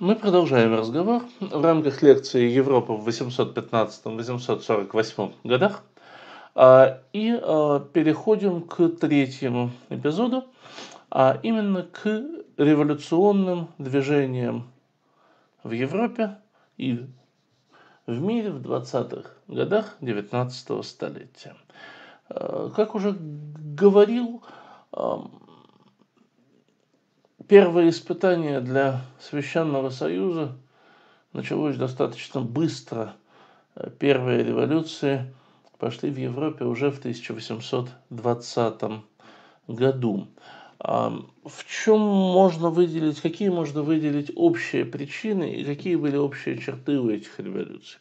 Мы продолжаем разговор в рамках лекции Европа в 815-848 годах а, и а, переходим к третьему эпизоду, а именно к революционным движениям в Европе и в мире в 20-х годах 19 столетия. А, как уже говорил, Первое испытание для Священного Союза началось достаточно быстро. Первые революции пошли в Европе уже в 1820 году. А, в чем можно выделить, какие можно выделить общие причины и какие были общие черты у этих революций?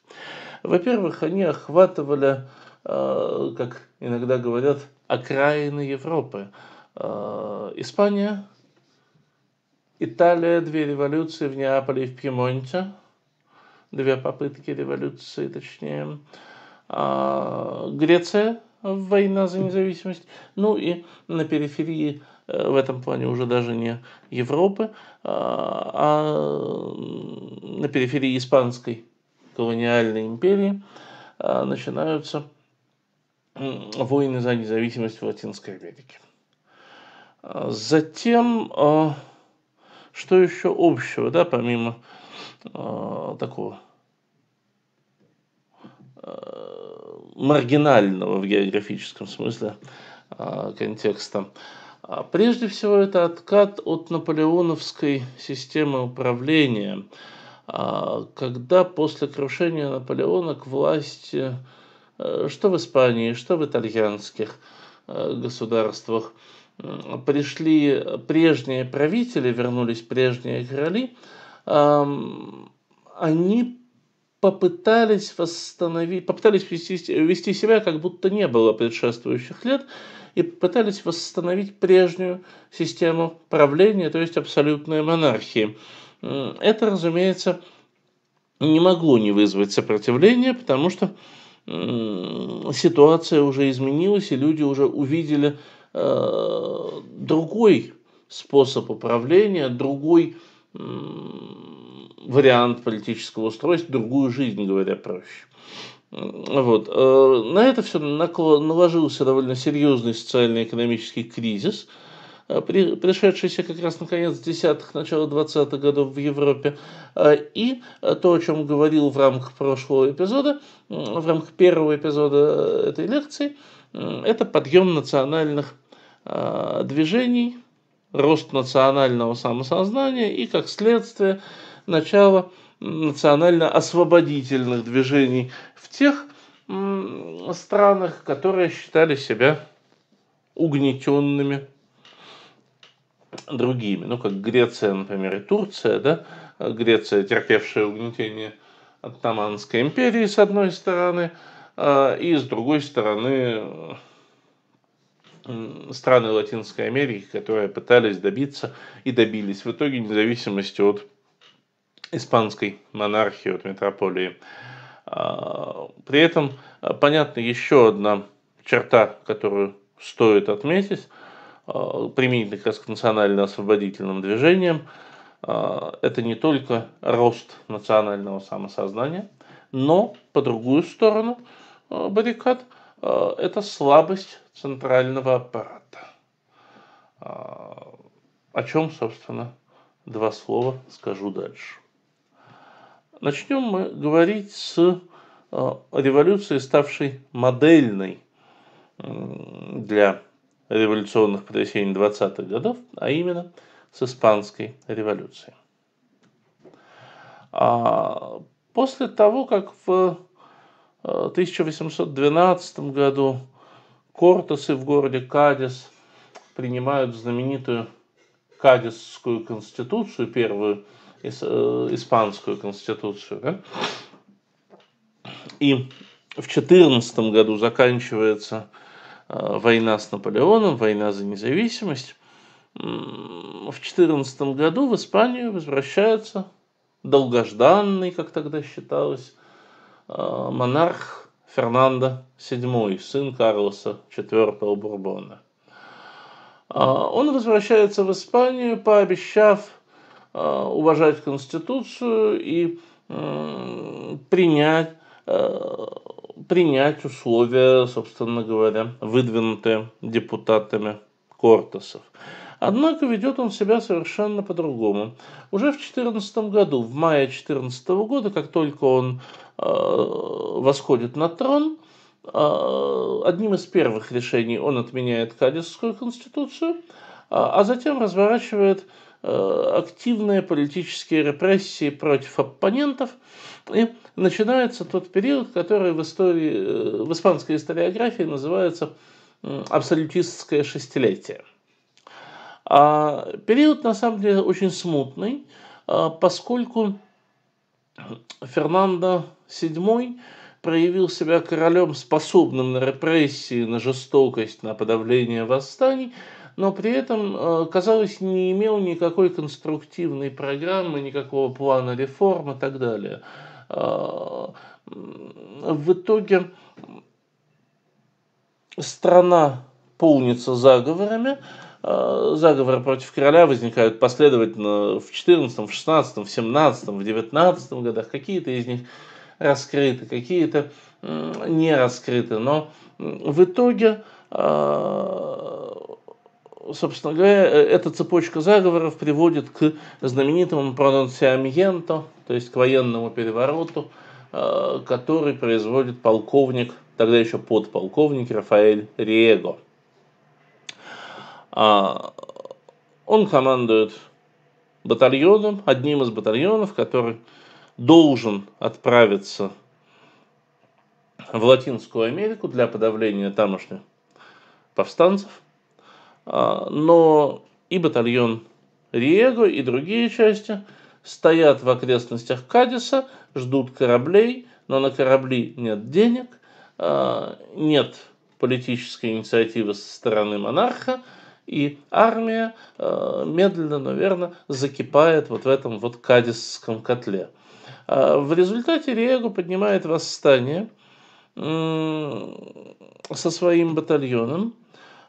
Во-первых, они охватывали, а, как иногда говорят, окраины Европы. А, Испания, Италия, две революции в Неаполе и в Пьемонте, две попытки революции, точнее. А, Греция, война за независимость. Ну и на периферии э, в этом плане уже даже не Европы, а, а на периферии испанской колониальной империи а, начинаются войны за независимость в Латинской Америке. Затем что еще общего, да, помимо э, такого э, маргинального в географическом смысле э, контекста. А прежде всего, это откат от наполеоновской системы управления, э, когда после крушения Наполеона к власти, э, что в Испании, что в итальянских э, государствах, Э, пришли прежние правители, вернулись прежние короли, эм, они попытались восстановить, попытались вести, вести себя, как будто не было предшествующих лет, и пытались восстановить прежнюю систему правления, то есть абсолютные монархии. Э, это, разумеется, не могло не вызвать сопротивления, потому что ситуация уже изменилась, и люди уже увидели Э, другой способ управления, другой вариант политического устройства, другую жизнь, говоря проще. Вот. Э, на это все наложился довольно серьезный социально-экономический кризис, э, пришедшийся как раз на конец десятых, начало двадцатых годов в Европе. И то, о чем говорил в рамках прошлого эпизода, в рамках первого эпизода этой лекции – это подъем национальных а, движений, рост национального самосознания и, как следствие, начало национально-освободительных движений в тех странах, которые считали себя угнетенными другими, ну как Греция, например, и Турция, да, Греция, терпевшая угнетение Оттаманской империи, с одной стороны, а, и с другой стороны страны Латинской Америки, которые пытались добиться и добились в итоге независимости от испанской монархии, от метрополии. А, при этом, а, понятно, еще одна черта, которую стоит отметить, применительно как раз к национально-освободительным движениям, это не только рост национального самосознания, но по другую сторону – Э, баррикад э, – это слабость центрального аппарата. А, о чем, собственно, два слова скажу дальше. Начнем мы говорить с э, революции, ставшей модельной для революционных потрясений 20-х годов, а именно с Испанской революцией. А, после того, как в 1812 году Кортесы в городе Кадис принимают знаменитую Кадисскую конституцию, первую э, испанскую конституцию. Да? И в 14 году заканчивается э, война с Наполеоном, война за независимость. В 14 году в Испанию возвращается долгожданный, как тогда считалось, Э, монарх Фернандо VII, сын Карлоса IV Бурбона. Э, он возвращается в Испанию, пообещав э, уважать Конституцию и принять, принять условия, собственно говоря, выдвинутые депутатами Кортесов. Однако ведет он себя совершенно по-другому. Уже в 2014 году, в мае 2014 года, как только он э, восходит на трон, э, одним из первых решений он отменяет Кадисскую конституцию, э, а затем разворачивает э, активные политические репрессии против оппонентов. И начинается тот период, который в, истории, э, в испанской историографии называется абсолютистское шестилетие. А период, на самом деле, очень смутный, а, поскольку Фернандо VII проявил себя королем, способным на репрессии, на жестокость, на подавление восстаний, но при этом, а, казалось, не имел никакой конструктивной программы, никакого плана реформ и так далее. А, в итоге страна полнится заговорами, а, заговоры против короля возникают последовательно в 14, в 16, в 17, в 19 годах. Какие-то из них раскрыты, какие-то не раскрыты. Но в итоге, а, собственно говоря, э, эта цепочка заговоров приводит к знаменитому прононсиамьенто, то есть к военному перевороту, а, который производит полковник, тогда еще подполковник Рафаэль Риего – а, он командует батальоном, одним из батальонов, который должен отправиться в Латинскую Америку для подавления тамошних повстанцев. А, но и батальон Риего, и другие части стоят в окрестностях Кадиса, ждут кораблей, но на корабли нет денег, а, нет политической инициативы со стороны монарха – и армия э, медленно, но верно закипает вот в этом вот кадисском котле. А, в результате Риего поднимает восстание со своим батальоном.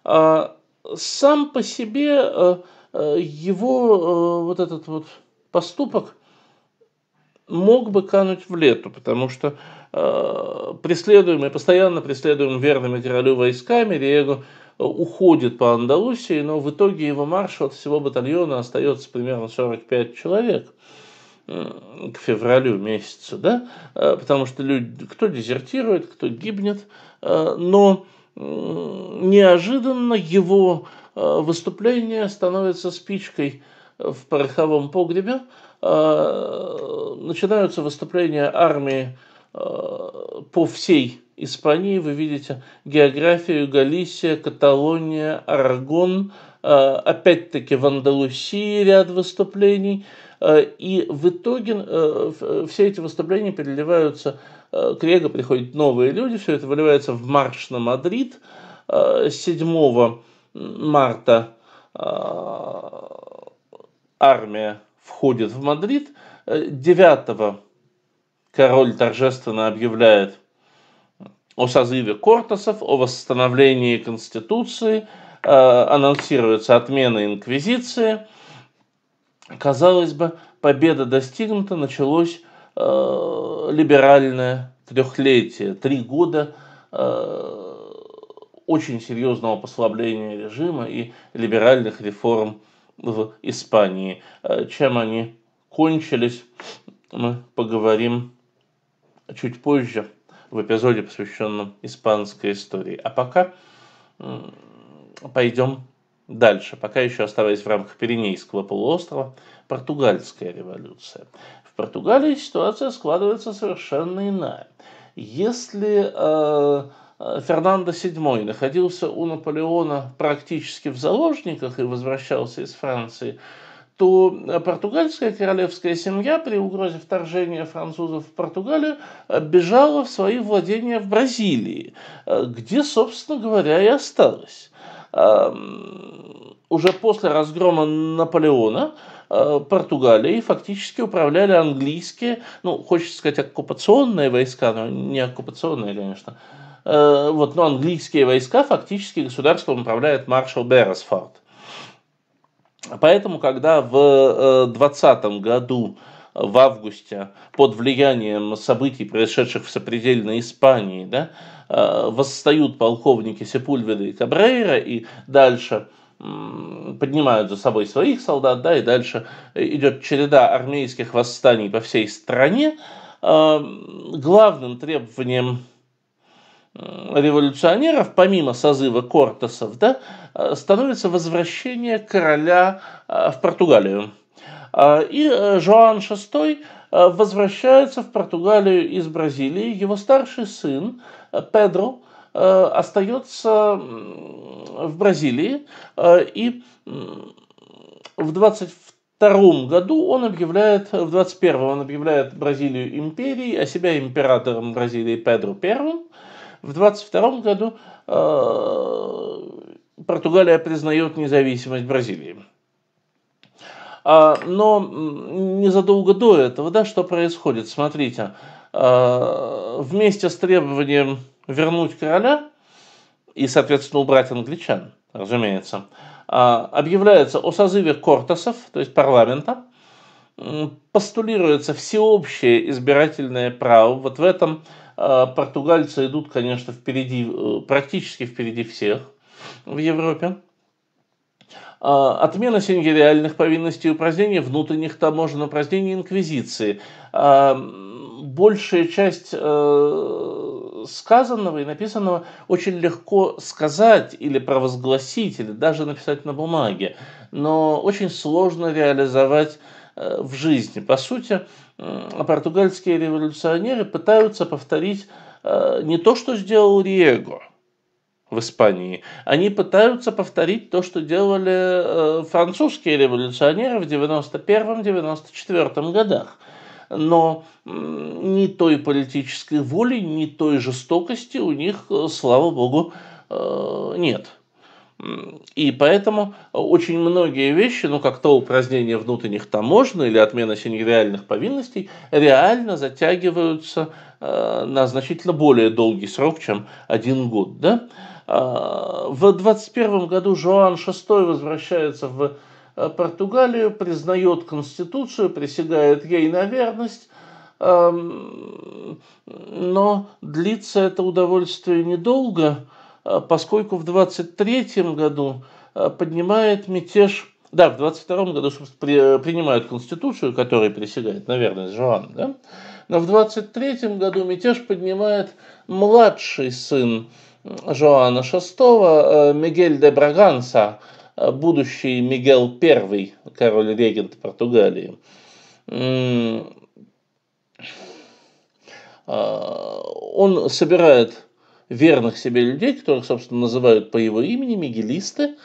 А, сам по себе э, э, его вот этот вот поступок мог бы кануть в лету, потому что преследуемый, постоянно преследуемый верными королю войсками, Риего – уходит по Андалусии, но в итоге его марш от всего батальона остается примерно 45 человек к февралю месяцу, да, э, потому что люди, кто дезертирует, кто гибнет, э, но неожиданно его э, выступление становится спичкой в пороховом погребе, начинаются выступления армии по всей Испании вы видите географию Галисия, Каталония, Арагон, э, опять-таки в Андалусии ряд выступлений. Э, и в итоге э, все эти выступления переливаются, к Рега приходят новые люди, все это выливается в марш на Мадрид 7 марта армия входит в Мадрид. 9 король торжественно объявляет о созыве Кортесов, о восстановлении Конституции, э, анонсируется отмена Инквизиции. Казалось бы, победа достигнута, началось э, либеральное трехлетие, три года э, очень серьезного послабления режима и либеральных реформ в Испании. Чем они кончились, мы поговорим чуть позже в эпизоде, посвященном испанской истории. А пока пойдем дальше, пока еще оставаясь в рамках Пиренейского полуострова, португальская революция. В Португалии ситуация складывается совершенно иная. Если э, Фернандо VII находился у Наполеона практически в заложниках и возвращался из Франции, то э, португальская королевская семья при угрозе вторжения французов в Португалию бежала в свои владения в Бразилии, э, где, собственно говоря, и осталась. Эм, уже после разгрома Наполеона э, Португалии фактически управляли английские, ну, хочется сказать, оккупационные войска, но не оккупационные, конечно, вот, но английские войска фактически государством управляет маршал Берресфорд а поэтому, когда в 2020 э, году э, в августе под влиянием событий, происшедших в сопредельной Испании, да, э, восстают полковники Сепульведа и Кабрейра и дальше поднимают за собой своих солдат, да, и дальше идет череда армейских восстаний по всей стране. Главным требованием Э, революционеров, помимо созыва Кортесов, да, э, становится возвращение короля э, в Португалию. А, и Жоан VI возвращается в Португалию из Бразилии. Его старший сын Педро остается в Бразилии и в 22 году он объявляет, в 21 он объявляет Бразилию империей, а себя императором Бразилии Педро первым. В 22 году э, Португалия признает независимость Бразилии. А, но незадолго до этого, да, что происходит? Смотрите, э, вместе с требованием вернуть короля и, соответственно, убрать англичан, разумеется, а, объявляется о созыве кортесов, то есть парламента, постулируется всеобщее избирательное право. Вот в этом а португальцы идут, конечно, впереди, э, практически впереди всех в Европе. А, отмена сингериальных повинностей и упразднение внутренних таможен, упразднение инквизиции. А, большая часть э, сказанного и написанного очень легко сказать или провозгласить, или даже написать на бумаге, но очень сложно реализовать Э, в жизни. По сути, португальские революционеры пытаются повторить э, не то, что сделал Риего в Испании, они пытаются повторить то, что делали э, французские революционеры в 91-94 годах но ни той политической воли, ни той жестокости у них, слава богу, нет. И поэтому очень многие вещи, ну как то упразднение внутренних таможен или отмена синегреальных повинностей, реально затягиваются э, на значительно более долгий срок, чем один год. Да? Э, в 21 году Жоан VI возвращается в э, Португалию, признает Конституцию, присягает ей на верность, э, но длится это удовольствие недолго – Э, поскольку в 23 году э, поднимает мятеж, да, в 22 году э, принимают Конституцию, которая присягает, наверное, Жоан, да? но в 23 году мятеж поднимает младший сын Жоана VI, Мигель де Браганса, будущий Мигел I, король-регент Португалии. Он собирает верных себе людей, которых, собственно, называют по его имени, мигелисты,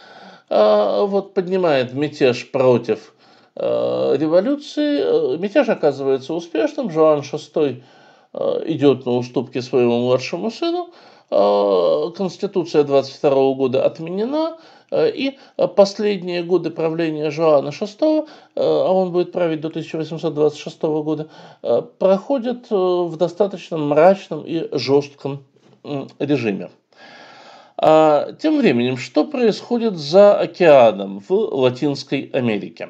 а, вот поднимает мятеж против а, революции. Мятеж оказывается успешным. Жоан VI а, идет на уступки своему младшему сыну. Конституция 22 года отменена, и последние годы правления Жоана VI, а он будет править до 1826 года, проходят в достаточно мрачном и жестком режиме. А тем временем, что происходит за океаном в Латинской Америке?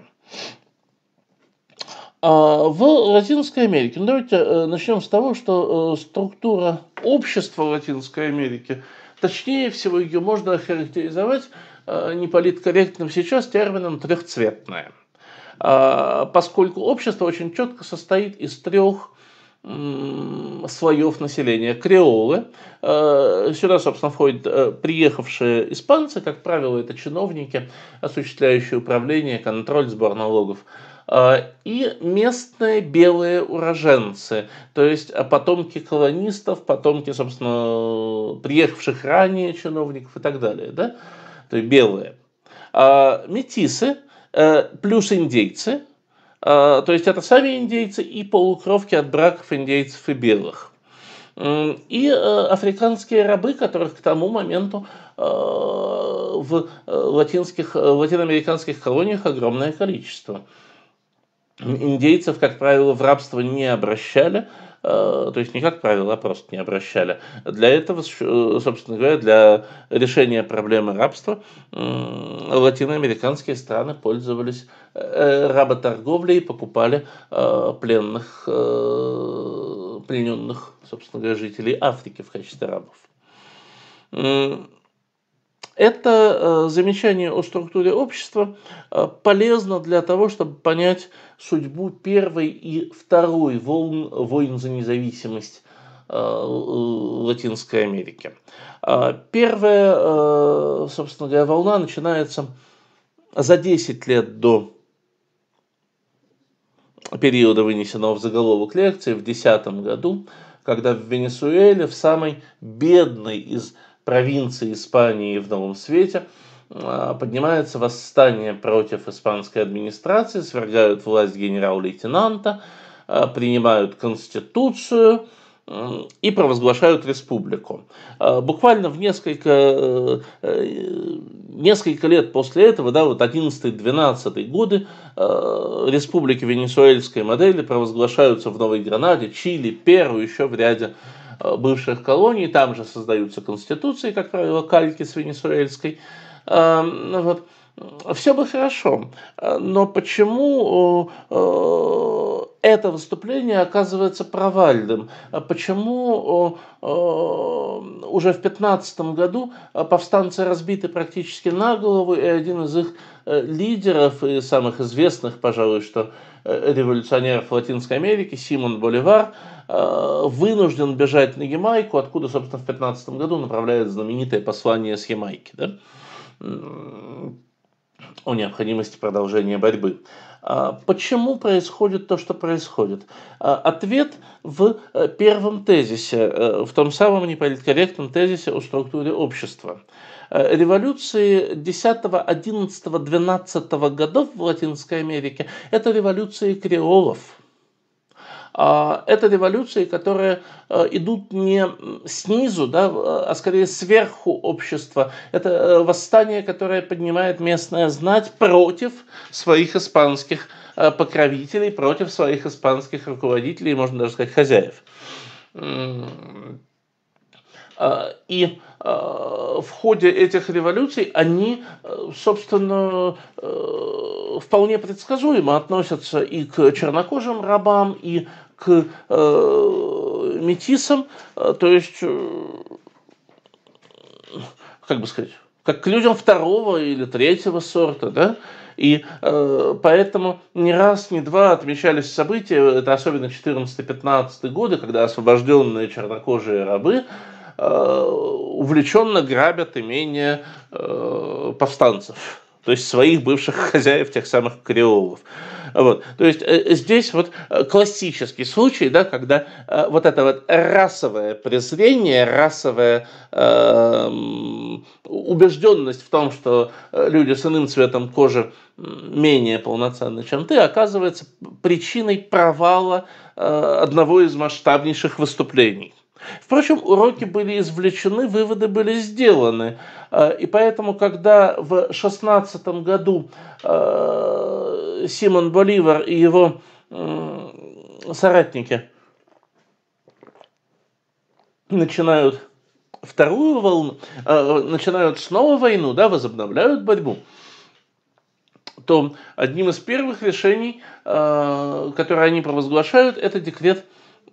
А, в Латинской Америке, ну, давайте э, начнем с того, что э, структура общества Латинской Америки, точнее всего ее можно охарактеризовать э, неполиткорректным сейчас термином трехцветная, а, поскольку общество очень четко состоит из трех слоев населения. Креолы. Э, сюда, собственно, входят э, приехавшие испанцы. Как правило, это чиновники, осуществляющие управление, контроль, сбор налогов э, и местные белые уроженцы, то есть потомки колонистов, потомки, собственно, приехавших ранее чиновников и так далее, да, то есть белые. А, метисы плюс индейцы – а, то есть это сами индейцы и полукровки от браков индейцев и белых. И э, африканские рабы, которых к тому моменту э, в э, латинских, в латиноамериканских колониях огромное количество. Индейцев, как правило, в рабство не обращали, Э, то есть не как правило, просто не обращали. Для этого, э, собственно говоря, для решения проблемы рабства латиноамериканские страны пользовались э, работорговлей и покупали пленных, плененных, собственно говоря, жителей Африки в качестве рабов. Это э, замечание о структуре общества э, полезно для того, чтобы понять судьбу первой и второй волн войн за независимость э, Латинской Америки. А первая, собственно говоря, волна начинается за 10 лет до периода, вынесенного в заголовок лекции, в 2010 году, когда в Венесуэле, в самой бедной из провинции Испании в Новом Свете а, поднимается восстание против испанской администрации, свергают власть генерал-лейтенанта, а, принимают конституцию и провозглашают республику. А, буквально в несколько, э, э, несколько лет после этого, да, вот 11-12 годы, э, республики венесуэльской модели провозглашаются в Новой Гранаде, Чили, Перу, еще в ряде Э, бывших колоний, там же создаются конституции, как правило, кальки с венесуэльской. Эм, ну вот. Все бы хорошо, э, но почему э, это выступление оказывается провальным. А почему уже в 15 году а, повстанцы разбиты практически на голову, и один из их э, лидеров и самых известных, пожалуй, что э, революционеров Латинской Америки, Симон Боливар, а, вынужден бежать на Ямайку, откуда, собственно, в 15 году направляет знаменитое послание с Ямайки. Да? о необходимости продолжения борьбы. А, почему происходит то, что происходит? А, ответ в э, первом тезисе, э, в том самом неполиткорректном тезисе о структуре общества. А, революции 10, 11, 12 годов в Латинской Америке – это революции креолов – а, это революции, которые э, идут не снизу, да, а скорее сверху общества. Это э, восстание, которое поднимает местное знать против своих испанских э, покровителей, против своих испанских руководителей, можно даже сказать, хозяев. А, и а, в ходе этих революций они, собственно, вполне предсказуемо относятся и к чернокожим рабам, и к э, метисам, э, то есть, э, как бы сказать, как к людям второго или третьего сорта, да, и э, поэтому не раз, не два отмечались события, это особенно 14-15 годы, когда освобожденные чернокожие рабы э, увлеченно грабят имение э, повстанцев то есть своих бывших хозяев, тех самых креолов. Вот. То есть э, здесь вот э, классический случай, да, когда э, вот это вот расовое презрение, расовая э, эм, убежденность в том, что люди с иным цветом кожи менее полноценны, чем ты, оказывается причиной провала одного из масштабнейших выступлений – Впрочем, уроки были извлечены, выводы были сделаны. Э, и поэтому, когда в 16 году э, Симон Боливар и его соратники начинают вторую волну, э, начинают снова войну, да, возобновляют борьбу, то одним из первых решений, которые они провозглашают, это декрет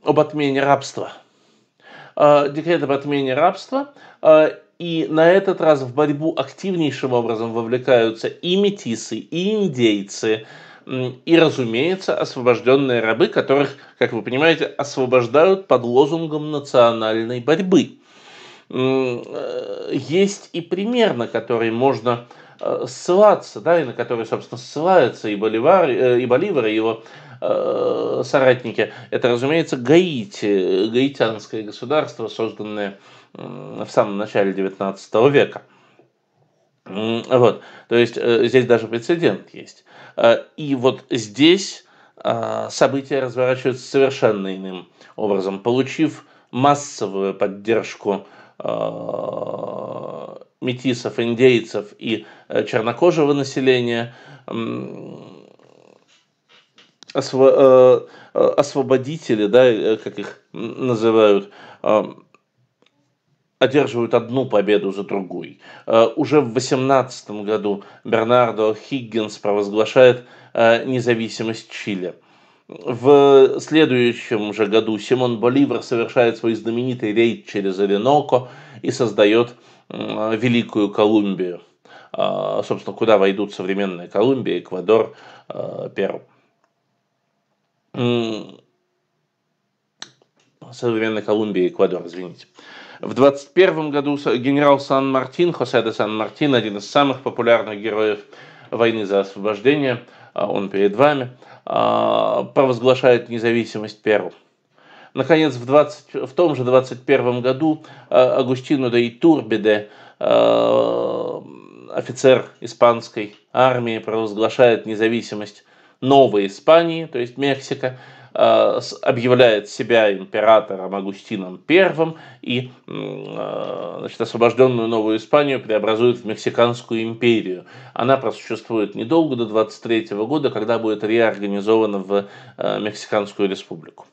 об отмене рабства – Э, декрет об отмене рабства. Э, и на этот раз в борьбу активнейшим образом вовлекаются и метисы, и индейцы, и, разумеется, освобожденные рабы, которых, как вы понимаете, освобождают под лозунгом национальной борьбы. Э, есть и пример, на который можно ссылаться, да, и на который, собственно, ссылаются и Боливар, и Боливар, и его Э, соратники. Это, разумеется, Гаити, гаитянское государство, созданное в самом начале XIX века. Вот. То есть э, здесь даже прецедент есть. Э, и вот здесь события разворачиваются совершенно иным образом. Получив массовую поддержку метисов, индейцев и чернокожего населения, осво, э, э, освободители, да, э, как их называют, э, одерживают одну победу за другой. Э, уже в 18 году Бернардо Хиггинс провозглашает э, независимость Чили. В следующем же году Симон Боливар совершает свой знаменитый рейд через Ореноко и создает э, Великую Колумбию. Э, собственно, куда войдут современная Колумбия, Эквадор, э, Перу современной Колумбии Эквадор, извините. В 21 году генерал Сан-Мартин, Хосе де Сан-Мартин, один из самых популярных героев войны за освобождение, а, он перед вами, а, провозглашает независимость Перу. Наконец, в, 20, в том же 21 году а, Агустину де Итурбиде, офицер испанской армии, провозглашает независимость Новой Испании, то есть Мексика, э, объявляет себя императором Агустином I и э, значит, освобожденную Новую Испанию преобразует в Мексиканскую империю. Она просуществует недолго, до 23 года, когда будет реорганизована в э, Мексиканскую республику.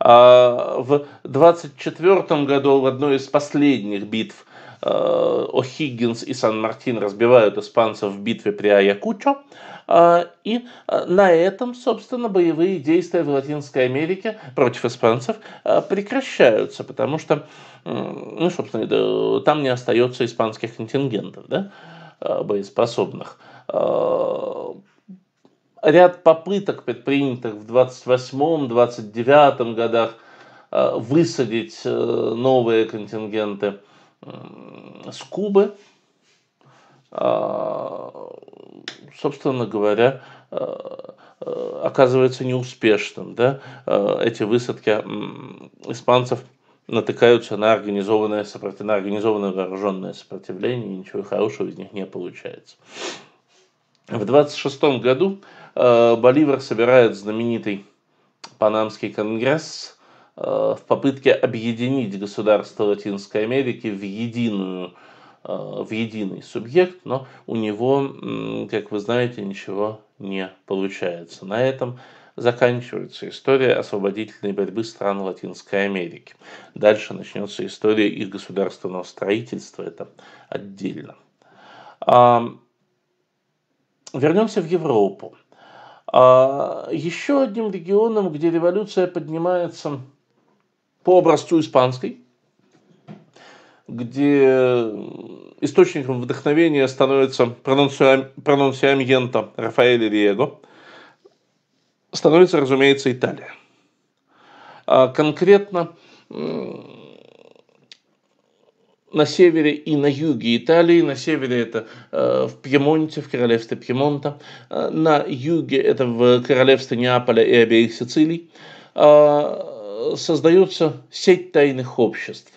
А, в 24 году в одной из последних битв – Э, О'Хиггинс и Сан-Мартин разбивают испанцев в битве при Аякучо. Э, и э, на этом, собственно, боевые действия в Латинской Америке против испанцев прекращаются, потому что, ну, собственно, там не остается испанских контингентов, да, боеспособных ряд попыток, предпринятых в 28-29 годах, высадить новые контингенты Э, с Кубы, а, собственно говоря, э, э, оказывается неуспешным. Да? Эти высадки испанцев натыкаются на организованное, сопротив... на организованное вооруженное сопротивление, и ничего хорошего из них не получается. В 26 году Боливар собирает знаменитый Панамский конгресс, Э, в попытке объединить государство Латинской Америки в единую э, в единый субъект, но у него, как вы знаете, ничего не получается. На этом заканчивается история освободительной борьбы стран Латинской Америки. Дальше начнется история их государственного строительства, это отдельно. А, вернемся в Европу. А, еще одним регионом, где революция поднимается по образцу испанской, где источником вдохновения становится пронунсиамьента Рафаэля Риего, становится, разумеется, Италия. А конкретно на севере и на юге Италии. На севере это э, в Пьемонте, в королевстве Пьемонта. Э, на юге это в королевстве Неаполя и обеих Сицилий. А создается сеть тайных обществ.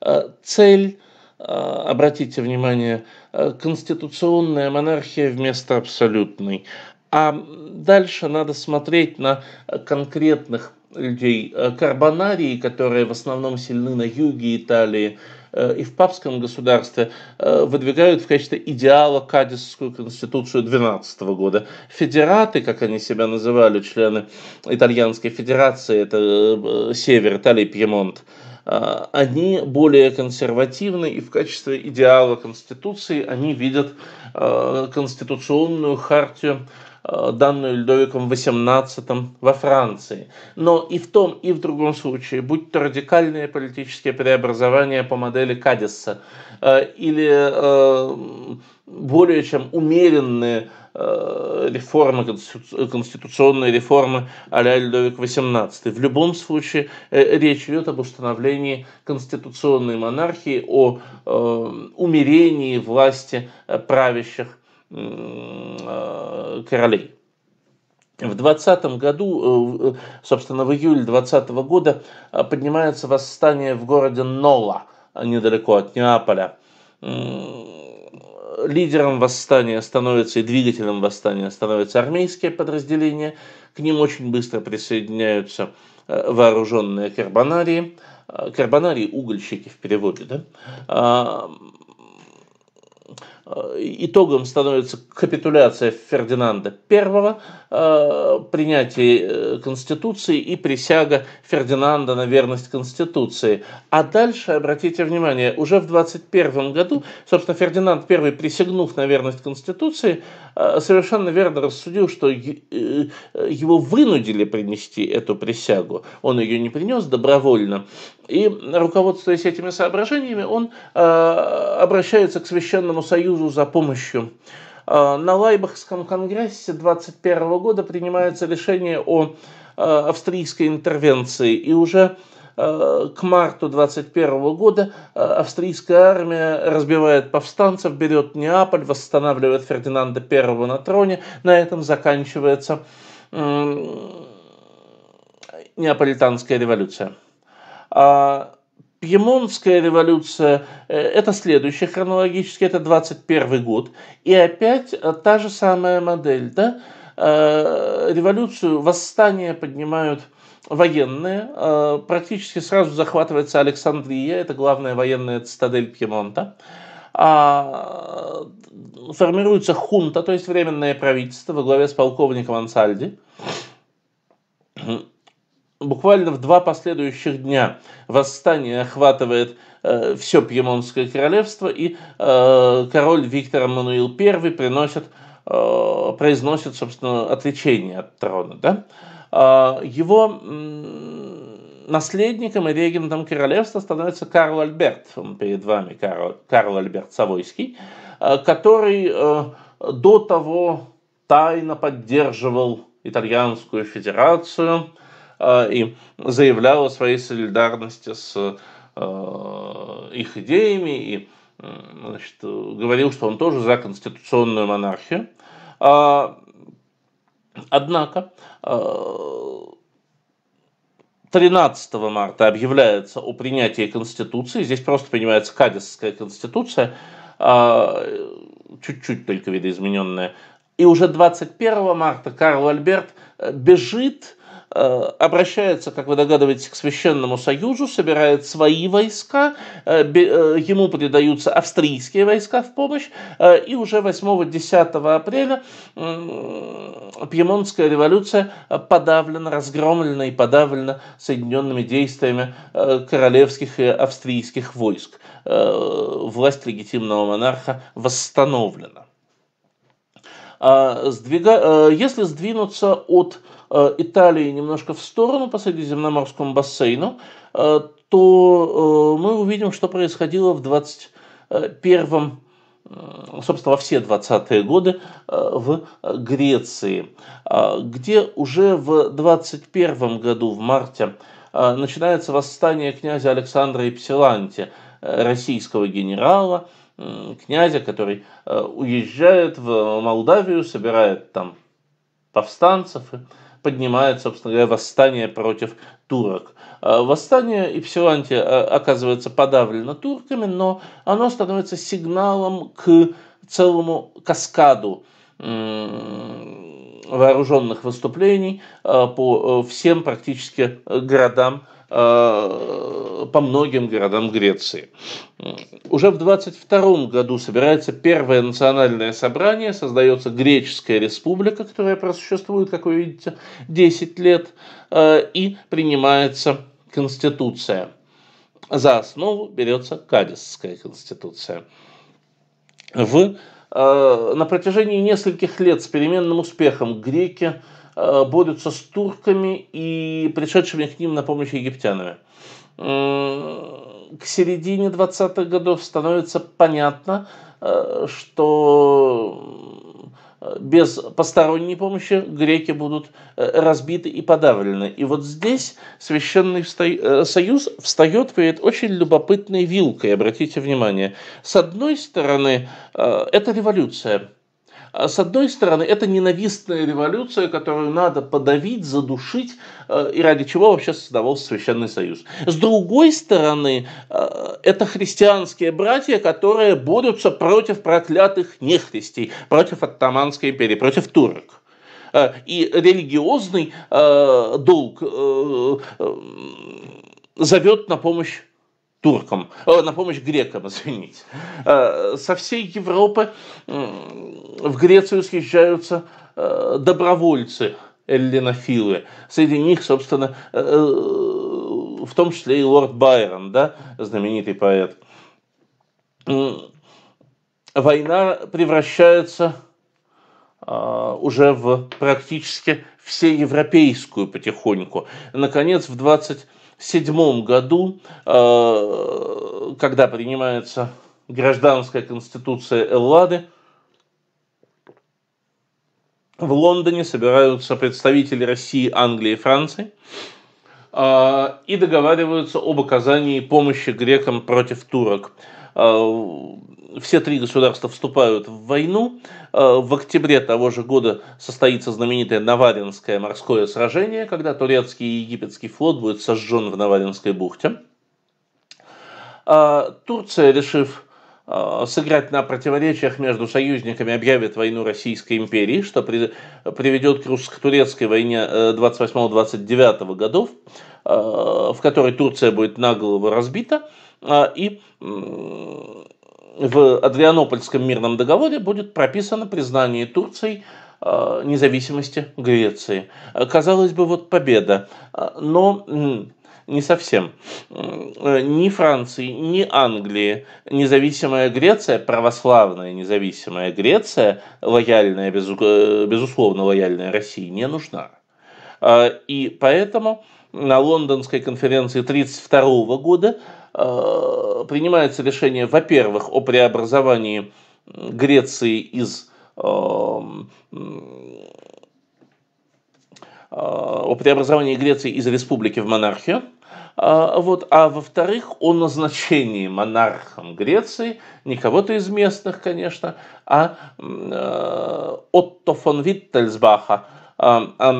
Э, цель, э, обратите внимание, э, конституционная монархия вместо абсолютной. А дальше надо смотреть на конкретных людей. Карбонарии, которые в основном сильны на юге Италии, Э, и в папском государстве э, выдвигают в качестве идеала Кадисскую конституцию 12 года. Федераты, как они себя называли, члены Итальянской Федерации, это э, север Италии, Пьемонт, они более консервативны, и в качестве идеала Конституции они видят конституционную хартию Э, данную Людовиком XVIII во Франции. Но и в том, и в другом случае, будь то радикальные политические преобразования по модели Кадиса э, или э, более чем умеренные реформы, конституционные реформы а-ля Людовик XVIII. В любом случае речь идет об установлении конституционной монархии, о умерении власти правящих Э, королей. В 20 году, э, э, собственно, в июле 20 года поднимается восстание в городе Нола, недалеко от Неаполя. Лидером восстания становится и двигателем восстания становится армейские подразделения. К ним очень быстро присоединяются вооруженные карбонарии. Карбонарии – угольщики в переводе, да? Э, итогом становится капитуляция Фердинанда I, э, принятие э, Конституции и присяга Фердинанда на верность Конституции. А дальше, обратите внимание, уже в 21 году, собственно, Фердинанд I, присягнув на верность Конституции, совершенно верно рассудил, что его вынудили принести эту присягу. Он ее не принес добровольно, и, руководствуясь этими соображениями, он э, обращается к Священному Союзу за помощью. Э, на Лайбахском конгрессе 21 года принимается решение о э, австрийской интервенции, и уже к марту 21 года австрийская армия разбивает повстанцев, берет Неаполь, восстанавливает Фердинанда I на троне. На этом заканчивается неаполитанская революция. А, Пьемонтская революция, э, это следующий хронологически, это 21 год. И опять э, та же самая модель. Да? Э, революцию, восстание поднимают военные. Практически сразу захватывается Александрия, это главная военная цитадель Пьемонта. А, формируется хунта, то есть временное правительство во главе с полковником Ансальди буквально в два последующих дня восстание охватывает э, все Пьемонское королевство, и э, король Виктор Мануил I приносит, э, произносит, собственно, отвлечение от трона. Да? Э, его наследником и регентом королевства становится Карл Альберт, он перед вами Карл, Карл Альберт Савойский, э, который э, до того тайно поддерживал Итальянскую Федерацию – а, и заявлял о своей солидарности с а, их идеями и значит, говорил, что он тоже за конституционную монархию. А, однако 13 марта объявляется о принятии Конституции. Здесь просто принимается Кадисская Конституция, чуть-чуть только видоизмененная. И уже 21 марта Карл Альберт э, бежит Э, обращается, как вы догадываетесь, к Священному Союзу, собирает свои войска, э, э, ему придаются австрийские войска в помощь, и уже 8-10 апреля Пьемонтская революция подавлена, разгромлена и подавлена соединенными действиями королевских и австрийских войск. Власть легитимного монарха восстановлена. А, сдвига... Э, если сдвинуться от э, Италии немножко в сторону по Средиземноморскому бассейну, э, то мы увидим, что происходило в 21 собственно, во все 20-е годы в Греции, а, где уже в 21 году, в марте, начинается восстание князя Александра Ипсиланти, российского генерала – Э, князя, который э, уезжает в Молдавию, собирает там повстанцев и поднимает, собственно говоря, восстание против турок. Э, восстание Ипсиланти оказывается подавлено турками, но оно становится сигналом к целому каскаду вооруженных выступлений по всем практически городам Э, по многим городам Греции. Уже в 22 году собирается первое национальное собрание, создается Греческая республика, которая просуществует, как вы видите, 10 лет, э, и принимается Конституция. За основу берется Кадисская Конституция. В, э, на протяжении нескольких лет с переменным успехом греки – Э, борются с турками и пришедшими к ним на помощь египтянами. К середине 20-х годов становится понятно, э, что э, без посторонней помощи греки будут разбиты и подавлены. И вот здесь Священный Союз встает перед очень любопытной вилкой, обратите внимание. С одной стороны, это революция – а с одной стороны, это ненавистная революция, которую надо подавить, задушить, э, и ради чего вообще создавался Священный Союз. С другой стороны, э, это христианские братья, которые борются против проклятых нехристей, против Оттаманской империи, против турок э, и религиозный долг зовет на помощь туркам, э, на помощь грекам, извините. Э, со всей Европы в Грецию съезжаются э, добровольцы, эллинофилы. Среди них, собственно, в том числе и лорд Байрон, да, знаменитый поэт. Война превращается уже в практически всеевропейскую потихоньку. Наконец, в 20 1947 году, э, когда принимается гражданская конституция Эллады, в Лондоне собираются представители России, Англии и Франции э, и договариваются об оказании помощи грекам против турок. Э, все три государства вступают в войну. Э, в октябре того же года состоится знаменитое Наваринское морское сражение, когда турецкий и египетский флот будет сожжен в Наваринской бухте. Э, Турция, решив э, сыграть на противоречиях между союзниками, объявит войну Российской империи, что приведет к русско-турецкой войне 28-29 годов, в которой Турция будет наголову разбита, и в Адрианопольском мирном договоре будет прописано признание Турцией э, независимости Греции. Э, казалось бы, вот победа, э, но не совсем. Ни Франции, ни Англии независимая Греция, православная независимая Греция, лояльная, безусловно лояльная России, не нужна. И поэтому на лондонской конференции 1932 года Э, принимается решение, во-первых, о преобразовании Греции из э, э, о преобразовании Греции из республики в монархию. А, вот, а во-вторых, о назначении монархом Греции, не кого-то из местных, конечно, а Отто фон Виттельсбаха, а,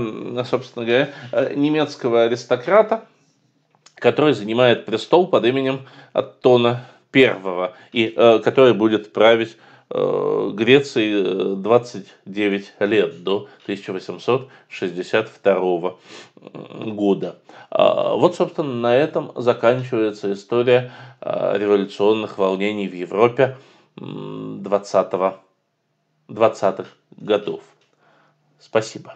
собственно говоря, немецкого аристократа, который занимает престол под именем Аттона Первого и э, который будет править э, Греции 29 э, лет до 1862 года. Э, вот, собственно, на этом заканчивается история э, революционных волнений в Европе 20-х годов. Спасибо.